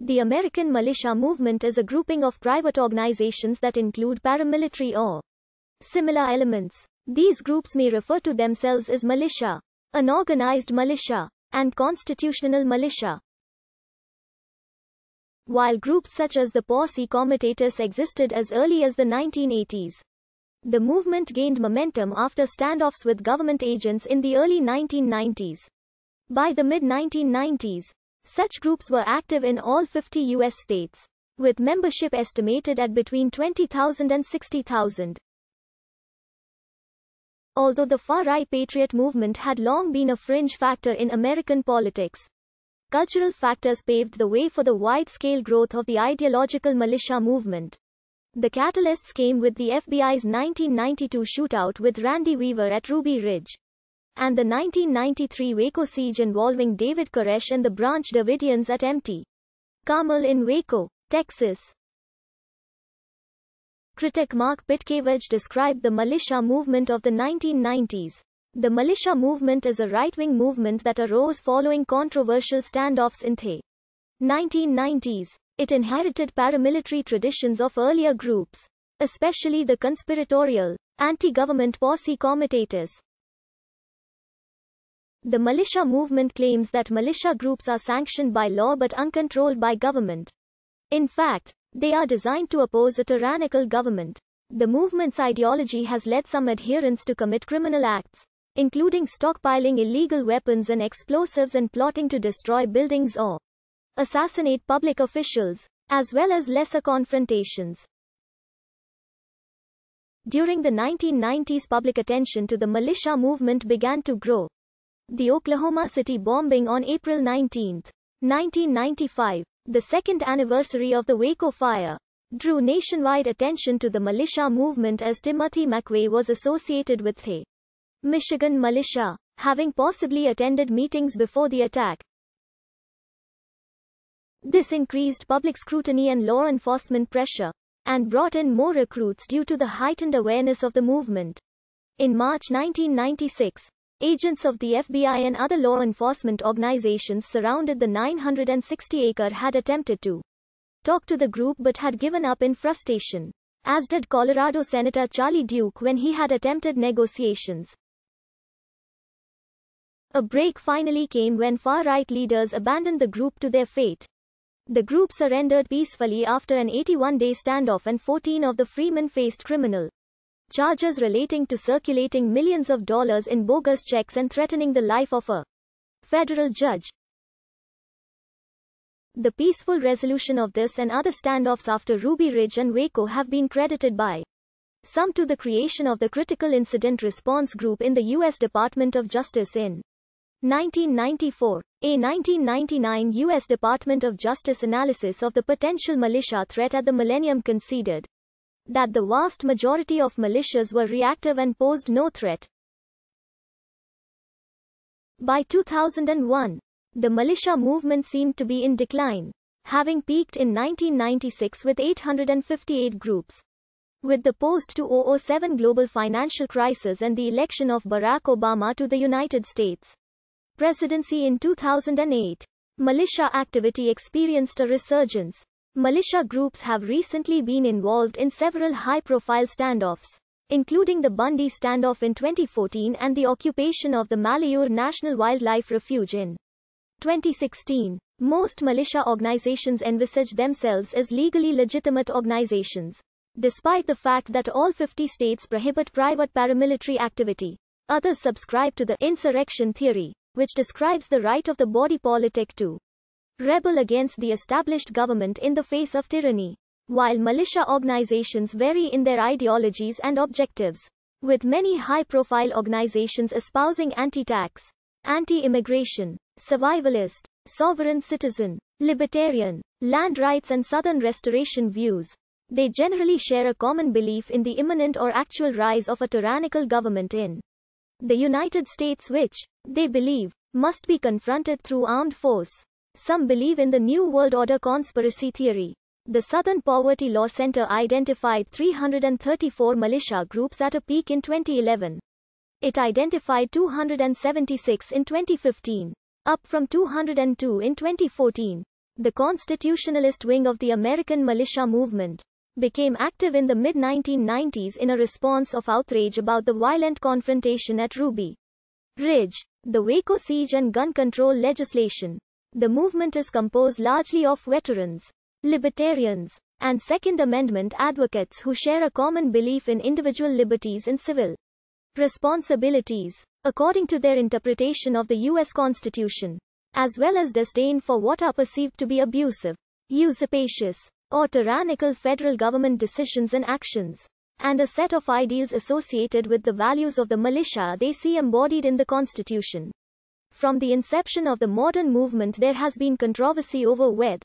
The American militia movement is a grouping of private organizations that include paramilitary or similar elements. These groups may refer to themselves as militia, an organized militia, and constitutional militia. While groups such as the Posse Comitatus existed as early as the 1980s, the movement gained momentum after standoffs with government agents in the early 1990s. By the mid 1990s, such groups were active in all 50 U.S. states, with membership estimated at between 20,000 and 60,000. Although the far-right patriot movement had long been a fringe factor in American politics, cultural factors paved the way for the wide-scale growth of the ideological militia movement. The catalysts came with the FBI's 1992 shootout with Randy Weaver at Ruby Ridge and the 1993 Waco siege involving David Koresh and the Branch Davidians at Mt. Carmel in Waco, Texas. Critic Mark Pitkevich described the militia movement of the 1990s. The militia movement is a right-wing movement that arose following controversial standoffs in the 1990s. It inherited paramilitary traditions of earlier groups, especially the conspiratorial, anti-government posse comitatus. The militia movement claims that militia groups are sanctioned by law but uncontrolled by government. In fact, they are designed to oppose a tyrannical government. The movement's ideology has led some adherents to commit criminal acts, including stockpiling illegal weapons and explosives and plotting to destroy buildings or assassinate public officials, as well as lesser confrontations. During the 1990s public attention to the militia movement began to grow the Oklahoma City bombing on April 19, 1995, the second anniversary of the Waco fire, drew nationwide attention to the militia movement as Timothy McVeigh was associated with the Michigan militia, having possibly attended meetings before the attack. This increased public scrutiny and law enforcement pressure, and brought in more recruits due to the heightened awareness of the movement. In March 1996, Agents of the FBI and other law enforcement organizations surrounded the 960-acre had attempted to talk to the group but had given up in frustration, as did Colorado Senator Charlie Duke when he had attempted negotiations. A break finally came when far-right leaders abandoned the group to their fate. The group surrendered peacefully after an 81-day standoff and 14 of the freemen faced criminal charges relating to circulating millions of dollars in bogus checks and threatening the life of a federal judge. The peaceful resolution of this and other standoffs after Ruby Ridge and Waco have been credited by some to the creation of the Critical Incident Response Group in the U.S. Department of Justice in 1994. A 1999 U.S. Department of Justice analysis of the potential militia threat at the Millennium conceded that the vast majority of militias were reactive and posed no threat. By 2001, the militia movement seemed to be in decline, having peaked in 1996 with 858 groups. With the post-2007 global financial crisis and the election of Barack Obama to the United States presidency in 2008, militia activity experienced a resurgence. Militia groups have recently been involved in several high-profile standoffs, including the Bundy standoff in 2014 and the occupation of the Malayur National Wildlife Refuge in 2016. Most militia organizations envisage themselves as legally legitimate organizations, despite the fact that all 50 states prohibit private paramilitary activity. Others subscribe to the insurrection theory, which describes the right of the body politic to rebel against the established government in the face of tyranny. While militia organizations vary in their ideologies and objectives, with many high profile organizations espousing anti tax, anti immigration, survivalist, sovereign citizen, libertarian, land rights, and southern restoration views, they generally share a common belief in the imminent or actual rise of a tyrannical government in the United States, which, they believe, must be confronted through armed force. Some believe in the New World Order conspiracy theory. The Southern Poverty Law Center identified 334 militia groups at a peak in 2011. It identified 276 in 2015, up from 202 in 2014. The constitutionalist wing of the American militia movement became active in the mid 1990s in a response of outrage about the violent confrontation at Ruby Ridge, the Waco siege, and gun control legislation. The movement is composed largely of veterans, libertarians, and Second Amendment advocates who share a common belief in individual liberties and civil responsibilities, according to their interpretation of the U.S. Constitution, as well as disdain for what are perceived to be abusive, usurpacious, or tyrannical federal government decisions and actions, and a set of ideals associated with the values of the militia they see embodied in the Constitution. From the inception of the modern movement there has been controversy over whether